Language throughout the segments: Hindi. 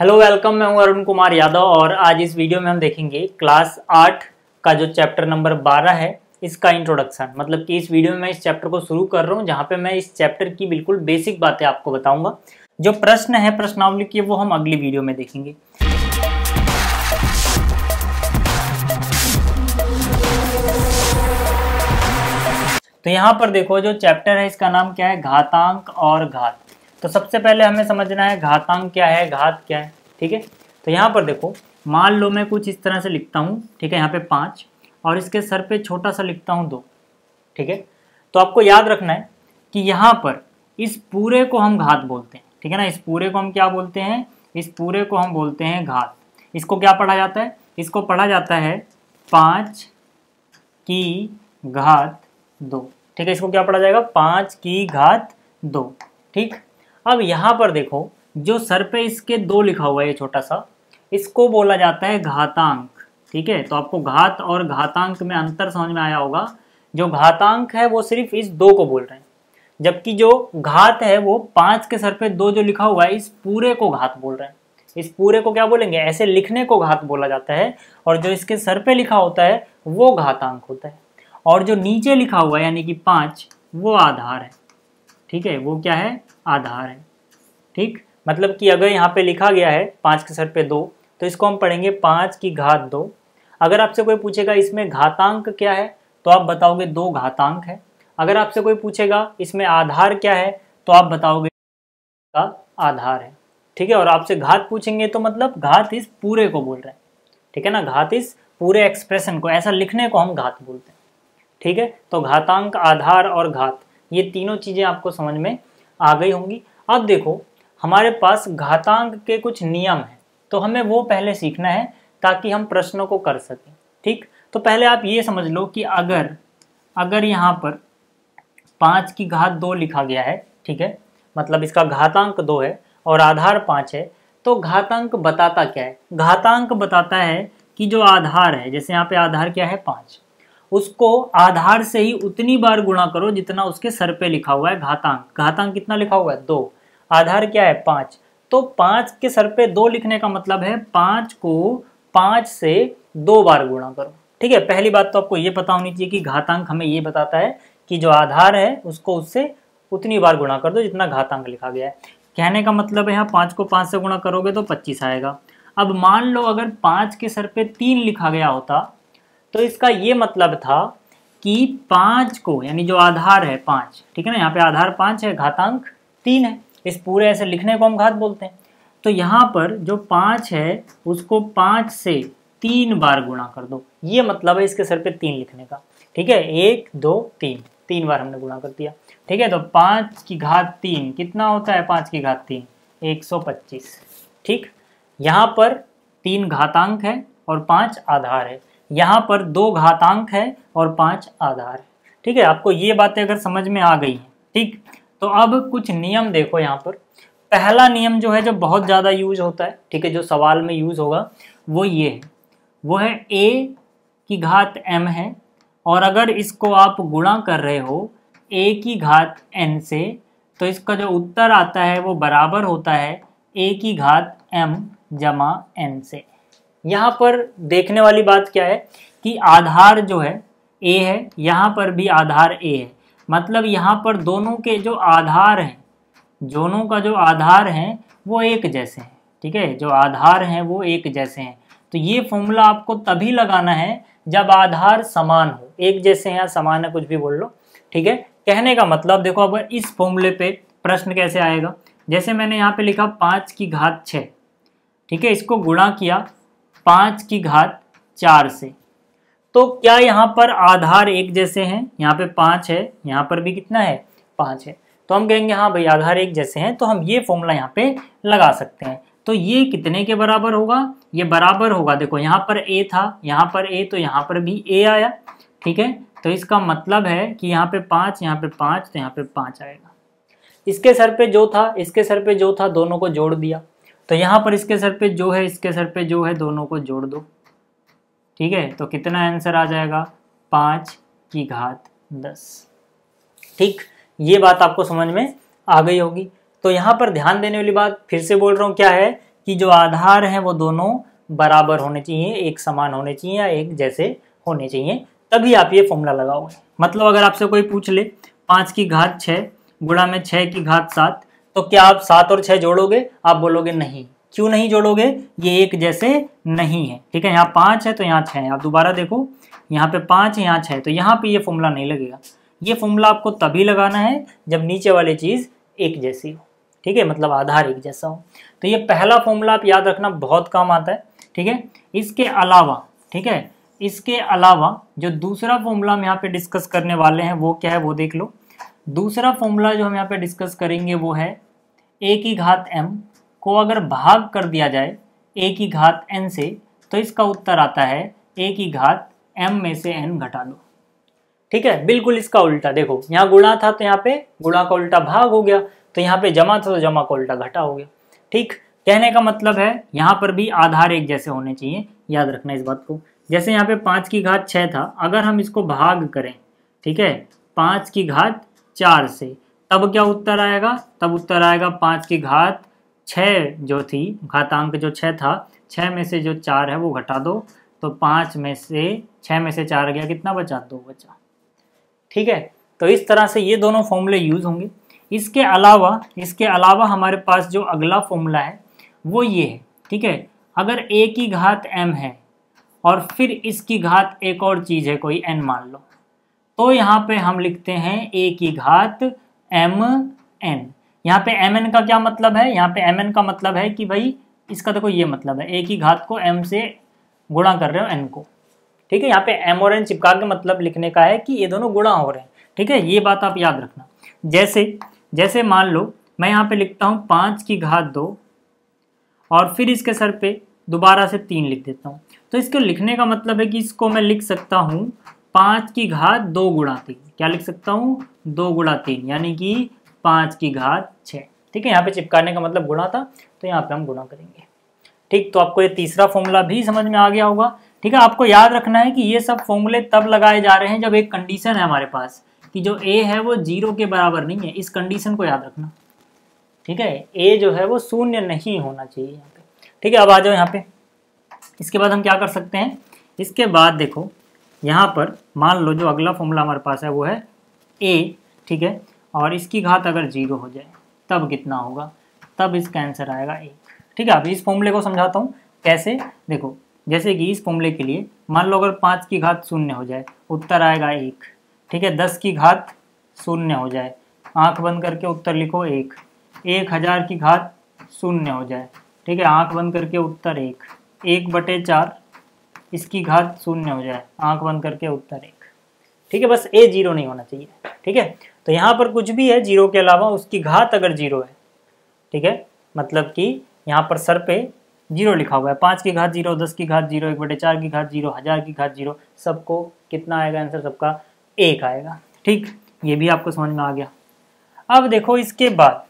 हेलो वेलकम मैं हूं अरुण कुमार यादव और आज इस वीडियो में हम देखेंगे क्लास आठ का जो चैप्टर नंबर बारह है इसका इंट्रोडक्शन मतलब कि इस वीडियो में मैं इस चैप्टर को शुरू कर रहा हूं जहां पे मैं इस चैप्टर की बिल्कुल बेसिक बातें आपको बताऊंगा जो प्रश्न है प्रश्नावली की वो हम अगली वीडियो में देखेंगे तो यहाँ पर देखो जो चैप्टर है इसका नाम क्या है घातांक और घात तो सबसे पहले हमें समझना है घातांक क्या है घात क्या है ठीक है तो यहाँ पर देखो मान लो मैं कुछ इस तरह से लिखता हूँ ठीक है यहाँ पे पाँच और इसके सर पे छोटा सा लिखता हूँ दो ठीक है तो आपको याद रखना है कि यहाँ पर इस पूरे को हम घात बोलते हैं ठीक है ना इस पूरे को हम क्या बोलते हैं इस पूरे को हम बोलते हैं घात इसको क्या पढ़ा जाता है इसको पढ़ा जाता है पाँच की घात दो ठीक है इसको क्या पढ़ा जाएगा पाँच की घात दो ठीक अब यहाँ पर देखो जो सर पे इसके दो लिखा हुआ है ये छोटा सा इसको बोला जाता है घातांक ठीक है तो आपको घात और घातांक में अंतर समझ में आया होगा जो घातांक है वो सिर्फ इस दो को बोल रहे हैं जबकि जो घात है वो पाँच के सर पे दो जो लिखा हुआ है इस पूरे को घात बोल रहे हैं इस पूरे को क्या बोलेंगे ऐसे लिखने को घात बोला जाता है और जो इसके सर पे लिखा होता है वो घातांक होता है और जो नीचे लिखा हुआ है यानी कि पाँच वो आधार है ठीक है वो क्या है आधार है ठीक मतलब कि अगर यहाँ पे लिखा गया है पाँच के सर पे दो तो इसको हम पढ़ेंगे पाँच की घात दो अगर आपसे कोई पूछेगा इसमें घातांक क्या है तो आप बताओगे दो घातांक है अगर आपसे कोई पूछेगा इसमें आधार क्या है तो आप बताओगे का आधार है ठीक है और आपसे घात पूछेंगे तो मतलब घात इस पूरे को बोल रहे हैं ठीक है ना घात इस पूरे एक्सप्रेशन को ऐसा लिखने को हम घात बोलते हैं ठीक है तो घातांक आधार और घात ये तीनों चीज़ें आपको समझ में आ गई होंगी अब देखो हमारे पास घातांक के कुछ नियम हैं तो हमें वो पहले सीखना है ताकि हम प्रश्नों को कर सकें ठीक तो पहले आप ये समझ लो कि अगर अगर यहाँ पर पाँच की घात दो लिखा गया है ठीक है मतलब इसका घातांक दो है और आधार पाँच है तो घातांक बताता क्या है घातांक बताता है कि जो आधार है जैसे यहाँ पे आधार क्या है पाँच उसको आधार से ही उतनी बार गुणा करो जितना उसके सर पे लिखा हुआ है घातांक घातांक कितना लिखा हुआ है दो आधार क्या है पांच तो पांच के सर पे दो लिखने का मतलब है पांच को पाँच से दो बार गुणा करो ठीक है पहली बात तो आपको ये पता होनी चाहिए कि घातांक हमें ये बताता है कि जो आधार है उसको उससे उतनी बार गुणा कर दो जितना घातांक लिखा गया है कहने का मतलब है यहाँ पांच को पाँच से गुणा करोगे तो पच्चीस आएगा अब मान लो अगर पांच के सर पे तीन लिखा गया होता तो इसका ये मतलब था कि पाँच को यानी जो आधार है पाँच ठीक है ना यहाँ पे आधार पाँच है घातांक तीन है इस पूरे ऐसे लिखने को हम घात बोलते हैं तो यहाँ पर जो पाँच है उसको पाँच से तीन बार गुणा कर दो ये मतलब है इसके सर पे तीन लिखने का ठीक है एक दो तीन तीन बार हमने गुणा कर दिया ठीक है तो पाँच की घात तीन कितना होता है पाँच की घात तीन एक सौ पच्चीस ठीक यहाँ पर तीन घातांक है और पाँच आधार है यहाँ पर दो घातांक है और पाँच आधार है ठीक है आपको ये बातें अगर समझ में आ गई हैं ठीक तो अब कुछ नियम देखो यहाँ पर पहला नियम जो है जो बहुत ज़्यादा यूज होता है ठीक है जो सवाल में यूज होगा वो ये है वो है ए की घात एम है और अगर इसको आप गुणा कर रहे हो ए की घात एन से तो इसका जो उत्तर आता है वो बराबर होता है ए की घात एम जमा एन से यहाँ पर देखने वाली बात क्या है कि आधार जो है ए है यहाँ पर भी आधार ए है मतलब यहाँ पर दोनों के जो आधार हैं दोनों का जो आधार है वो एक जैसे हैं ठीक है जो आधार हैं वो एक जैसे हैं तो ये फॉर्मूला आपको तभी लगाना है जब आधार समान हो एक जैसे हैं समान है कुछ भी बोल लो ठीक है कहने का मतलब देखो अब इस फॉर्मूले पे प्रश्न कैसे आएगा जैसे मैंने यहाँ पे लिखा पाँच की घात छः ठीक है इसको गुणा किया पाँच की घात चार से तो क्या यहाँ पर आधार एक जैसे हैं यहाँ पे पांच है यहाँ पर भी कितना है पांच है तो हम कहेंगे हाँ भाई आधार एक जैसे हैं तो हम ये फॉर्मूला यहाँ पे लगा सकते हैं तो ये कितने के बराबर होगा ये बराबर होगा देखो यहाँ पर ए था यहाँ पर ए तो यहाँ पर भी ए आया ठीक है तो इसका मतलब है कि यहाँ पे पांच यहाँ पे पांच तो यहाँ पे पांच आएगा इसके सर पे जो था इसके सर पे जो था दोनों को जोड़ दिया तो यहाँ पर इसके सर पे जो है इसके सर पे जो है दोनों को जोड़ दो ठीक है तो कितना आंसर आ जाएगा पाँच की घात दस ठीक ये बात आपको समझ में आ गई होगी तो यहाँ पर ध्यान देने वाली बात फिर से बोल रहा हूँ क्या है कि जो आधार हैं वो दोनों बराबर होने चाहिए एक समान होने चाहिए या एक जैसे होने चाहिए तभी आप ये फॉर्मूला लगाओगे मतलब अगर आपसे कोई पूछ ले पाँच की घात छः गुणा में छः की घात सात तो क्या आप सात और छह जोड़ोगे आप बोलोगे नहीं क्यों नहीं जोड़ोगे ये एक जैसे नहीं है ठीक है यहाँ पांच है तो यहाँ छह है आप दोबारा देखो यहाँ पे पांच है यहाँ छह तो यहाँ पे ये फॉर्मूला नहीं लगेगा ये फॉर्मूला आपको तभी लगाना है जब नीचे वाली चीज़ एक जैसी हो ठीक है मतलब आधार एक जैसा हो तो ये पहला फॉर्मूला आप याद रखना बहुत काम आता है ठीक है इसके अलावा ठीक है इसके अलावा जो दूसरा फॉर्मूला हम यहाँ पे डिस्कस करने वाले हैं वो क्या है वो देख लो दूसरा फॉर्मूला जो हम यहाँ पे डिस्कस करेंगे वो है ए की घात एम को अगर भाग कर दिया जाए ए की घात एन से तो इसका उत्तर आता है ए की घात एम में से एन घटा दो ठीक है बिल्कुल इसका उल्टा देखो यहाँ गुणा था तो यहाँ पे गुणा का उल्टा भाग हो गया तो यहाँ पे जमा था तो जमा का उल्टा घटा हो गया ठीक कहने का मतलब है यहाँ पर भी आधार एक जैसे होने चाहिए याद रखना इस बात को जैसे यहाँ पे पाँच की घात छः था अगर हम इसको भाग करें ठीक है पाँच की घात चार से तब क्या उत्तर आएगा तब उत्तर आएगा पाँच की घात छः जो थी घातांक जो छः था छः में से जो चार है वो घटा दो तो पाँच में से छः में से चार गया कितना बचा दो बचा ठीक है तो इस तरह से ये दोनों फॉर्मूले यूज़ होंगे इसके अलावा इसके अलावा हमारे पास जो अगला फॉर्मूला है वो ये है ठीक है अगर ए की घात एम है और फिर इसकी घात एक और चीज़ है कोई एन मान लो तो यहाँ पे हम लिखते हैं ए की घात एम एन यहाँ पे एम एन का क्या मतलब है यहाँ पे एम एन का मतलब है कि भाई इसका देखो ये मतलब है ए की घात को एम से गुणा कर रहे हो एन को ठीक है यहाँ पे एम और एन चिपका के मतलब लिखने का है कि ये दोनों गुणा हो रहे हैं ठीक है ये बात आप याद रखना जैसे जैसे मान लो मैं यहाँ पे लिखता हूँ पाँच की घात दो और फिर इसके सर पे दोबारा से तीन लिख देता हूँ तो इसको लिखने का मतलब है कि इसको मैं लिख सकता हूँ पांच की घात दो गुणा तीन क्या लिख सकता हूँ दो गुणा तीन यानी कि पांच की घात छः ठीक है यहाँ पे चिपकाने का मतलब गुणा था तो यहाँ पे हम गुणा करेंगे ठीक तो आपको ये तीसरा फॉर्मूला भी समझ में आ गया होगा ठीक है आपको याद रखना है कि ये सब फॉर्मूले तब लगाए जा रहे हैं जब एक कंडीशन है हमारे पास कि जो ए है वो जीरो के बराबर नहीं है इस कंडीशन को याद रखना ठीक है ए जो है वो शून्य नहीं होना चाहिए यहाँ पे ठीक है अब आ जाओ यहाँ पे इसके बाद हम क्या कर सकते हैं इसके बाद देखो यहाँ पर मान लो जो अगला फॉर्मूला हमारे पास है वो है ए ठीक है और इसकी घात अगर जीरो हो जाए तब कितना होगा तब इसका आंसर आएगा एक ठीक है अब इस फॉर्मूले को समझाता हूँ कैसे देखो जैसे कि इस फॉर्मूले के लिए मान लो अगर पाँच की घात शून्य हो जाए उत्तर आएगा एक ठीक है दस की घात शून्य हो जाए आंख बंद करके उत्तर लिखो एक एक हज़ार की घात शून्य हो जाए ठीक है आंख बंद करके उत्तर एक एक बटे चार इसकी घात शून्य हो जाए आंख बंद करके उत्तर एक ठीक है बस ए जीरो नहीं होना चाहिए ठीक है तो यहाँ पर कुछ भी है जीरो के अलावा उसकी घात अगर जीरो है ठीक है मतलब कि यहाँ पर सर पे जीरो लिखा हुआ है पाँच की घात जीरो दस की घात जीरो एक बटे चार की घात जीरो हज़ार की घात जीरो सबको कितना आएगा आंसर सबका एक आएगा ठीक ये भी आपको समझ में आ गया अब देखो इसके बाद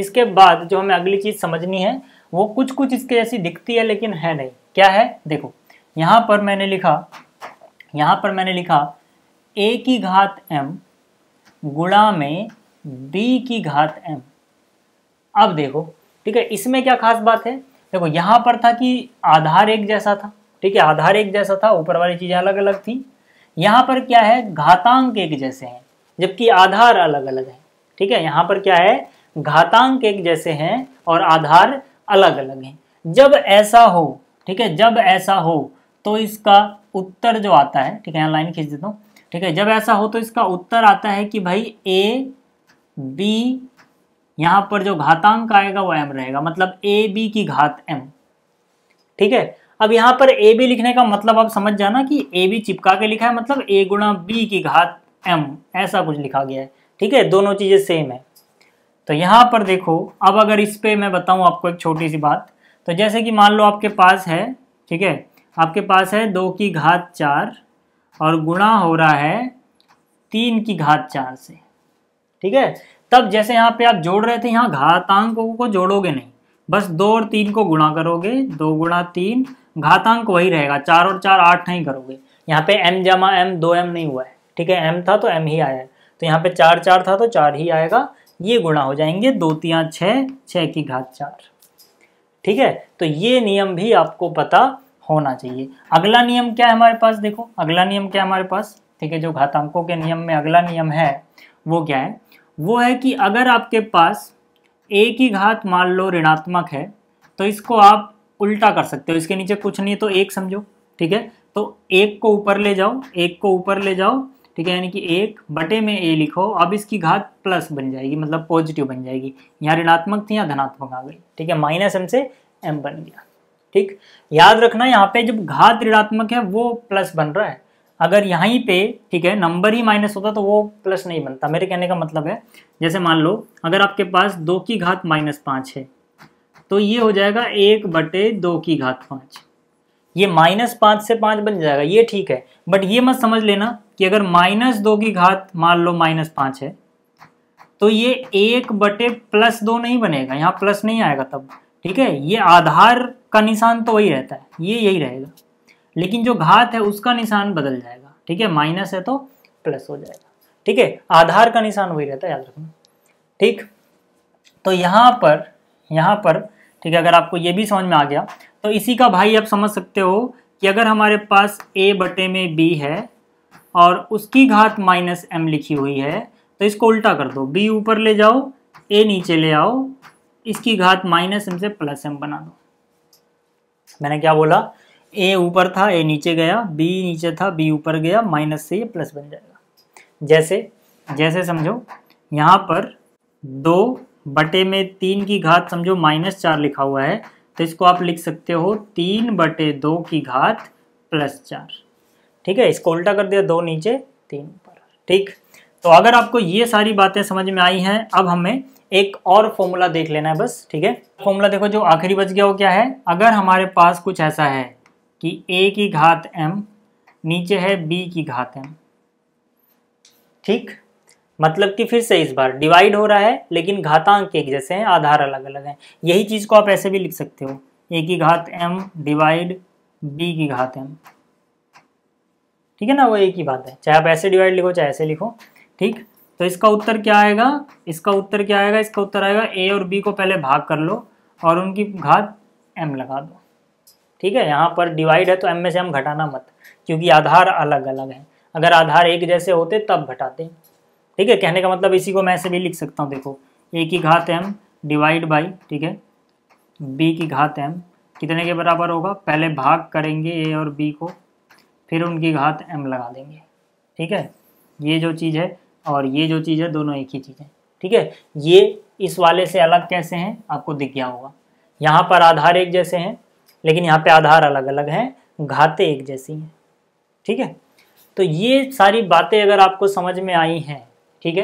इसके बाद जो हमें अगली चीज़ समझनी है वो कुछ कुछ इसके जैसी दिखती है लेकिन है नहीं क्या है देखो यहाँ पर मैंने लिखा यहाँ पर मैंने लिखा ए की घात एम गुणा में बी की घात एम अब देखो ठीक है इसमें क्या खास बात है देखो यहाँ पर था कि आधार एक जैसा था ठीक है आधार एक जैसा था ऊपर वाली चीज़ें अलग अलग थी यहाँ पर क्या है घातांक एक जैसे हैं जबकि आधार अलग अलग है ठीक है यहाँ पर क्या है घातांक एक जैसे हैं और आधार अलग अलग हैं जब ऐसा हो ठीक है जब ऐसा हो तो इसका उत्तर जो आता है ठीक है यहाँ लाइन खींच देता हूँ ठीक है जब ऐसा हो तो इसका उत्तर आता है कि भाई ए बी यहाँ पर जो घातांक आएगा वो एम रहेगा मतलब ए बी की घात एम ठीक है अब यहाँ पर ए बी लिखने का मतलब आप समझ जाना कि ए बी चिपका के लिखा है मतलब ए गुणा बी की घात एम ऐसा कुछ लिखा गया है ठीक है दोनों चीज़ें सेम है तो यहाँ पर देखो अब अगर इस पे मैं बताऊँ आपको एक छोटी सी बात तो जैसे कि मान लो आपके पास है ठीक है आपके पास है दो की घात चार और गुणा हो रहा है तीन की घात चार से ठीक है तब जैसे यहाँ पे आप जोड़ रहे थे यहाँ घातांकों को जोड़ोगे नहीं बस दो और तीन को गुणा करोगे दो गुणा तीन घातांक वही रहेगा चार और चार आठ नहीं करोगे यहाँ पे एम जमा एम दो एम नहीं हुआ है ठीक है एम था तो एम ही आया है तो यहाँ पे चार चार था तो चार ही आएगा ये गुणा हो जाएंगे दो तिया छः छः की घात चार ठीक है तो ये नियम भी आपको पता होना चाहिए अगला नियम क्या है हमारे पास देखो अगला नियम क्या है हमारे पास ठीक है जो घातांकों के नियम में अगला नियम है वो क्या है वो है कि अगर आपके पास ए की घात मान लो ऋणात्मक है तो इसको आप उल्टा कर सकते हो इसके नीचे कुछ नहीं तो एक समझो ठीक है तो एक को ऊपर ले जाओ एक को ऊपर ले जाओ ठीक है यानी कि एक बटे में ए लिखो अब इसकी घात प्लस बन जाएगी मतलब पॉजिटिव बन जाएगी यहाँ ऋणात्मक थी यहाँ धनात्मक आ गई ठीक है माइनस एम से एम बन गया ठीक याद रखना यहाँ पे जब घात ऋणात्मक है वो प्लस बन रहा है अगर यहीं पे ठीक है नंबर ही माइनस होता तो वो प्लस नहीं बनता मेरे कहने का मतलब है जैसे मान लो अगर आपके पास दो की घात माइनस पाँच है तो ये हो जाएगा एक बटे दो की घात पाँच ये माइनस पाँच से पाँच बन जाएगा ये ठीक है बट ये मत समझ लेना कि अगर माइनस दो की घात मान लो माइनस पाँच है तो ये एक बटे प्लस दो नहीं बनेगा यहाँ प्लस नहीं आएगा तब ठीक है ये आधार का निशान तो वही रहता है ये यही रहेगा लेकिन जो घात है उसका निशान बदल जाएगा ठीक है माइनस है तो प्लस हो जाएगा ठीक है आधार का निशान वही रहता है याद रखना ठीक तो यहाँ पर यहाँ पर ठीक है अगर आपको ये भी समझ में आ गया तो इसी का भाई आप समझ सकते हो कि अगर हमारे पास ए बटे में बी है और उसकी घात माइनस एम लिखी हुई है तो इसको उल्टा कर दो बी ऊपर ले जाओ ए नीचे ले आओ इसकी घात माइनस एम से प्लस एम बना दो मैंने क्या बोला ए ऊपर था ए नीचे गया बी नीचे था बी ऊपर गया माइनस से ये प्लस बन जाएगा जैसे जैसे समझो यहाँ पर दो बटे में तीन की घात समझो माइनस चार लिखा हुआ है तो इसको आप लिख सकते हो तीन बटे दो की घात प्लस चार ठीक है इसको उल्टा कर दिया दो नीचे तीन ऊपर ठीक तो अगर आपको ये सारी बातें समझ में आई हैं अब हमें एक और फॉर्मूला देख लेना है बस ठीक है फॉर्मूला देखो जो आखिरी बच गया वो क्या है अगर हमारे पास कुछ ऐसा है कि ए की घात एम नीचे है बी की घात एम ठीक मतलब कि फिर से इस बार डिवाइड हो रहा है लेकिन घातांक एक जैसे हैं आधार अलग अलग हैं यही चीज़ को आप ऐसे भी लिख सकते हो ए की घात एम डिवाइड बी की घात एम ठीक है ना वो एक ही बात है चाहे आप ऐसे डिवाइड लिखो चाहे ऐसे लिखो ठीक तो इसका उत्तर क्या आएगा इसका उत्तर क्या आएगा इसका उत्तर आएगा ए और बी को पहले भाग कर लो और उनकी घात एम लगा दो ठीक है यहाँ पर डिवाइड है तो एम में से हम घटाना मत क्योंकि आधार अलग अलग है अगर आधार एक जैसे होते तब घटाते ठीक है कहने का मतलब इसी को मैं ऐसे भी लिख सकता हूँ देखो ए की घात एम डिवाइड बाई ठीक है बी की घात एम कितने के बराबर होगा पहले भाग करेंगे ए और बी को फिर उनकी घात एम लगा देंगे ठीक है ये जो चीज़ है और ये जो चीज़ है दोनों एक ही चीज़ है ठीक है ये इस वाले से अलग कैसे हैं आपको दिख गया होगा यहाँ पर आधार एक जैसे हैं लेकिन यहाँ पे आधार अलग अलग हैं घाते एक जैसी हैं ठीक है तो ये सारी बातें अगर आपको समझ में आई हैं ठीक है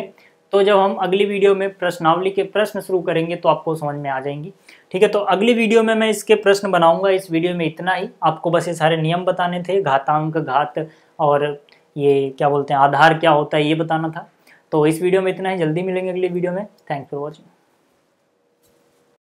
तो जब हम अगली वीडियो में प्रश्नावली के प्रश्न शुरू करेंगे तो आपको समझ में आ जाएंगी ठीक है तो अगली वीडियो में मैं इसके प्रश्न बनाऊंगा इस वीडियो में इतना ही आपको बस ये सारे नियम बताने थे घातांक घात और ये क्या बोलते हैं आधार क्या होता है ये बताना था तो इस वीडियो में इतना ही जल्दी मिलेंगे अगली वीडियो में थैंक फॉर वॉचिंग